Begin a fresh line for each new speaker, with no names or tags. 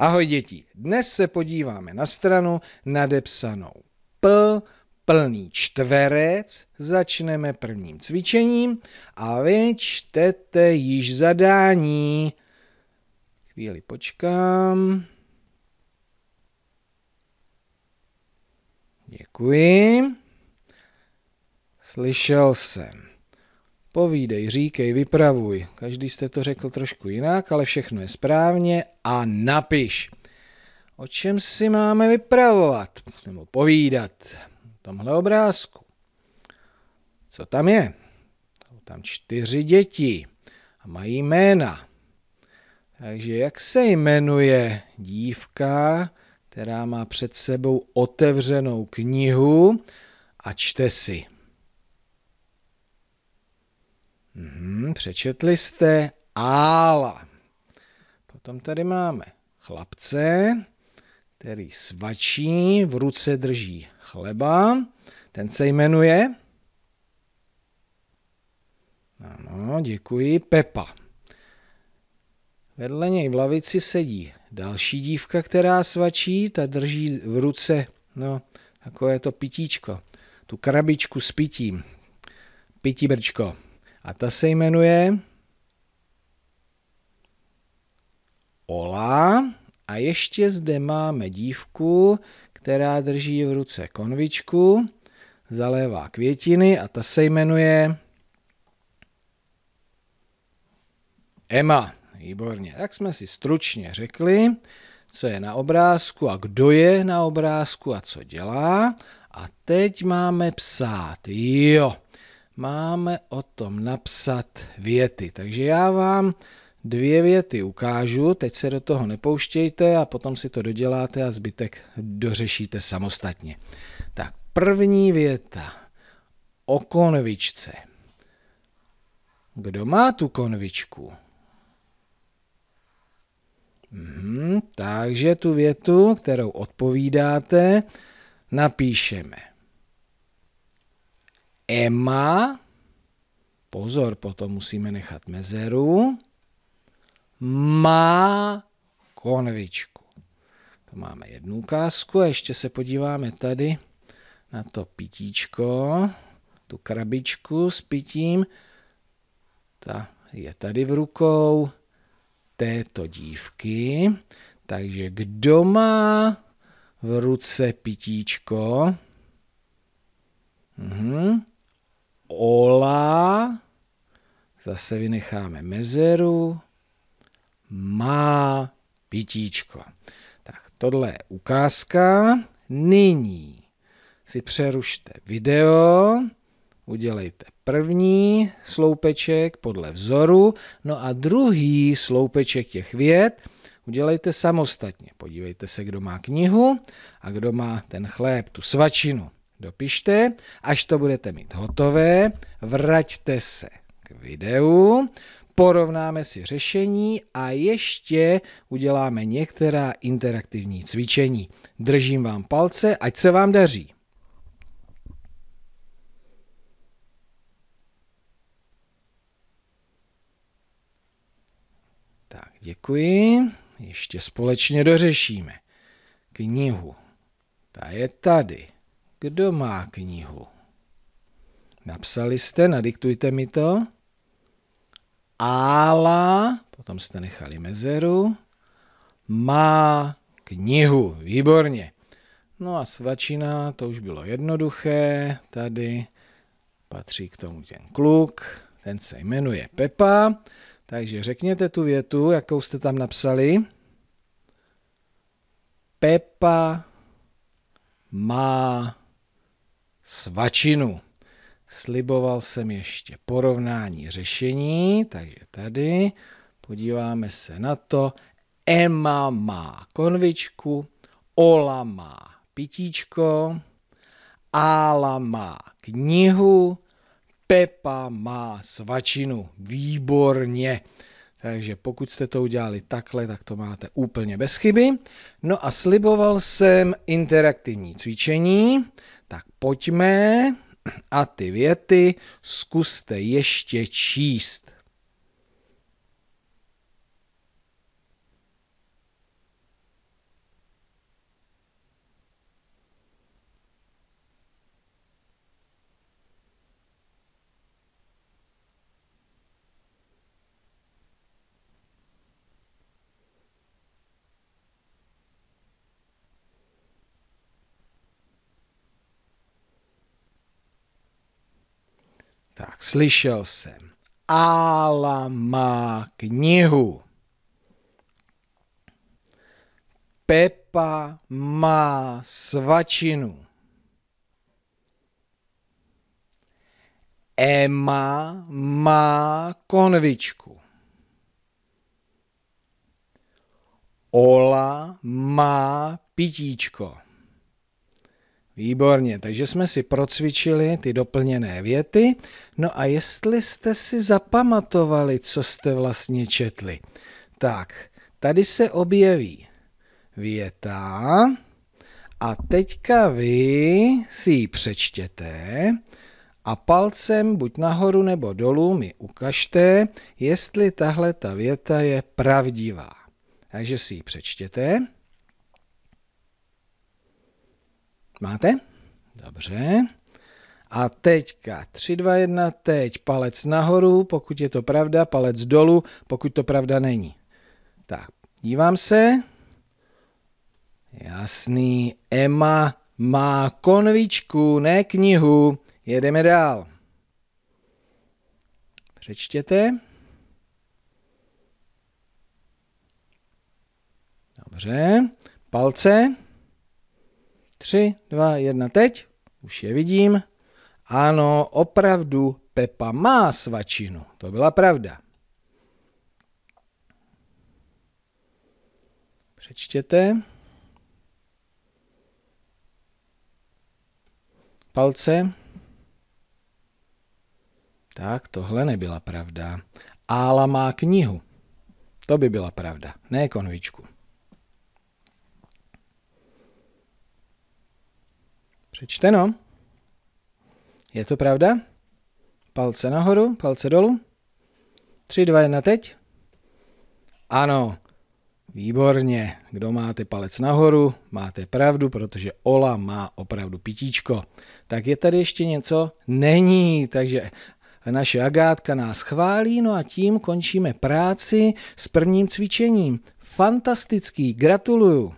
Ahoj děti, dnes se podíváme na stranu nadepsanou P, plný čtverec, začneme prvním cvičením a vy čtete již zadání. Chvíli počkám. Děkuji. Slyšel jsem. Povídej, říkej, vypravuj. Každý jste to řekl trošku jinak, ale všechno je správně a napiš. O čem si máme vypravovat nebo povídat v tomhle obrázku? Co tam je? Jsou tam čtyři děti a mají jména. Takže jak se jmenuje dívka, která má před sebou otevřenou knihu a čte si? Mhm, přečetli jste ála. Potom tady máme chlapce, který svačí, v ruce drží chleba. Ten se jmenuje... Ano, děkuji. Pepa. Vedle něj v lavici sedí další dívka, která svačí, ta drží v ruce no, takové to pitíčko, tu krabičku s pitím, pití brčko. A ta se jmenuje Ola. A ještě zde máme dívku, která drží v ruce konvičku, zalévá květiny a ta se jmenuje Emma. Výborně, tak jsme si stručně řekli, co je na obrázku a kdo je na obrázku a co dělá. A teď máme psát. Jo máme o tom napsat věty. Takže já vám dvě věty ukážu, teď se do toho nepouštějte a potom si to doděláte a zbytek dořešíte samostatně. Tak první věta o konvičce. Kdo má tu konvičku? Mhm, takže tu větu, kterou odpovídáte, napíšeme. Emma, pozor, potom musíme nechat mezeru, má konvičku. To máme jednu ukázku a ještě se podíváme tady na to pitíčko, tu krabičku s pitím. Ta je tady v rukou této dívky. Takže kdo má v ruce pitíčko? Mhm ola, zase vynecháme mezeru, má pitíčko. Tak tohle je ukázka. Nyní si přerušte video, udělejte první sloupeček podle vzoru, no a druhý sloupeček těch věd udělejte samostatně. Podívejte se, kdo má knihu a kdo má ten chléb, tu svačinu dopište. Až to budete mít hotové, vraťte se k videu, porovnáme si řešení a ještě uděláme některá interaktivní cvičení. Držím vám palce, ať se vám daří. Tak, děkuji. Ještě společně dořešíme knihu. Ta je tady. Kdo má knihu? Napsali jste, nadiktujte mi to. Ála, potom jste nechali mezeru, má knihu. Výborně. No a svačina, to už bylo jednoduché. Tady patří k tomu ten kluk, ten se jmenuje Pepa. Takže řekněte tu větu, jakou jste tam napsali. Pepa má svačinu. Sliboval jsem ještě porovnání řešení, takže tady podíváme se na to. Emma má konvičku, Ola má pitíčko, Ála má knihu, Pepa má svačinu. Výborně. Takže pokud jste to udělali takhle, tak to máte úplně bez chyby. No a sliboval jsem interaktivní cvičení, tak pojďme a ty věty zkuste ještě číst. Tak, slyšel jsem. má knihu. Pepa má svačinu. Emma má konvičku. Ola má pitíčko. Výborně, takže jsme si procvičili ty doplněné věty. No a jestli jste si zapamatovali, co jste vlastně četli, tak tady se objeví věta a teďka vy si ji přečtěte a palcem buď nahoru nebo dolů mi ukažte, jestli tahle ta věta je pravdivá. Takže si ji přečtěte. Máte? Dobře. A teďka 3, 2, 1, teď palec nahoru, pokud je to pravda, palec dolů, pokud to pravda není. Tak, dívám se. Jasný, Emma má konvičku, ne knihu. Jedeme dál. Přečtěte. Dobře, palce. 3, 2, 1, teď. Už je vidím. Ano, opravdu Pepa má svačinu. To byla pravda. Přečtěte. Palce. Tak, tohle nebyla pravda. Ála má knihu. To by byla pravda, ne konvičku. Přečteno. Je to pravda? Palce nahoru, palce dolů. Tři, dva, jedna, teď. Ano, výborně. Kdo máte palec nahoru, máte pravdu, protože Ola má opravdu pitíčko. Tak je tady ještě něco? Není, takže naše Agátka nás chválí, no a tím končíme práci s prvním cvičením. Fantastický, gratuluju.